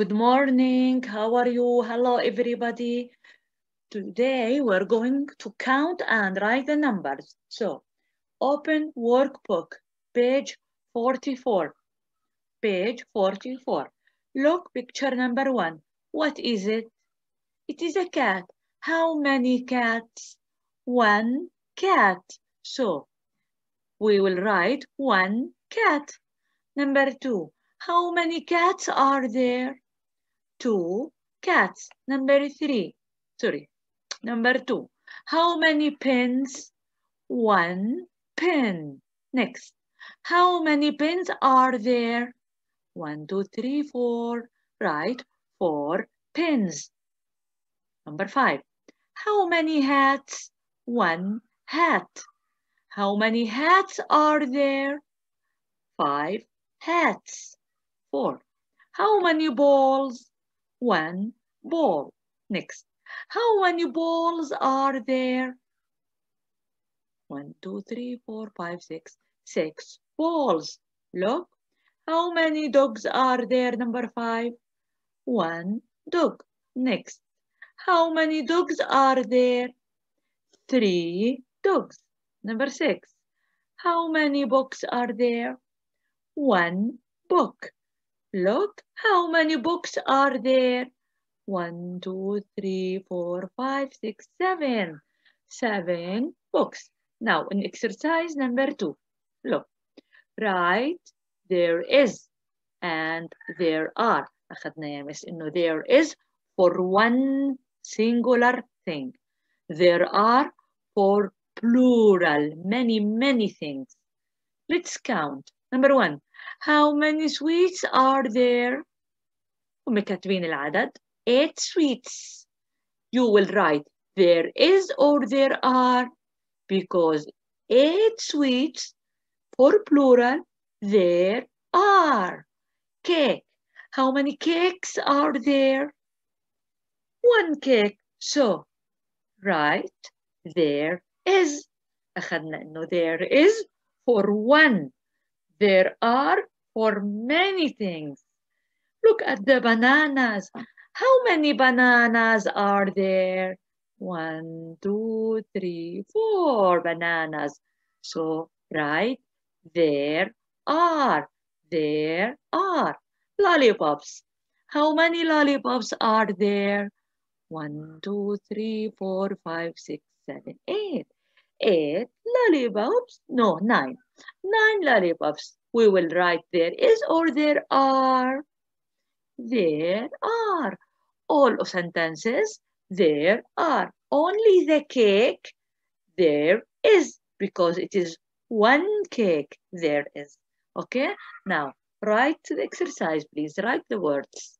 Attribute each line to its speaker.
Speaker 1: Good morning, how are you? Hello, everybody. Today, we're going to count and write the numbers. So, open workbook, page 44. Page 44. Look, picture number one. What is it? It is a cat. How many cats? One cat. So, we will write one cat. Number two, how many cats are there? two cats. Number three, sorry, number two. How many pins? One pin. Next, how many pins are there? One, two, three, four. Right, four pins. Number five, how many hats? One hat. How many hats are there? Five hats. Four. How many balls? one ball. Next, how many balls are there? One, two, three, four, five, six, six balls. Look, how many dogs are there? Number five, one dog. Next, how many dogs are there? Three dogs. Number six, how many books are there? One book. Look how many books are there. One, two, three, four, five, six, seven. Seven books. Now in exercise number two, look. Right, there is and there are. there is for one singular thing. There are for plural, many, many things. Let's count. Number one, how many sweets are there? هم كاتبين العدد. Eight sweets. You will write there is or there are because eight sweets for plural there are. Cake. How many cakes are there? One cake. So, right, there is. أخذنا إنه there is for one there are for many things. Look at the bananas. How many bananas are there? One, two, three, four bananas. So right there are, there are lollipops. How many lollipops are there? One, two, three, four, five, six, seven, eight. Eight lollipops, no, nine nine lollipops. We will write there is or there are. There are. All of sentences, there are. Only the cake, there is, because it is one cake, there is. Okay, now write the exercise, please. Write the words.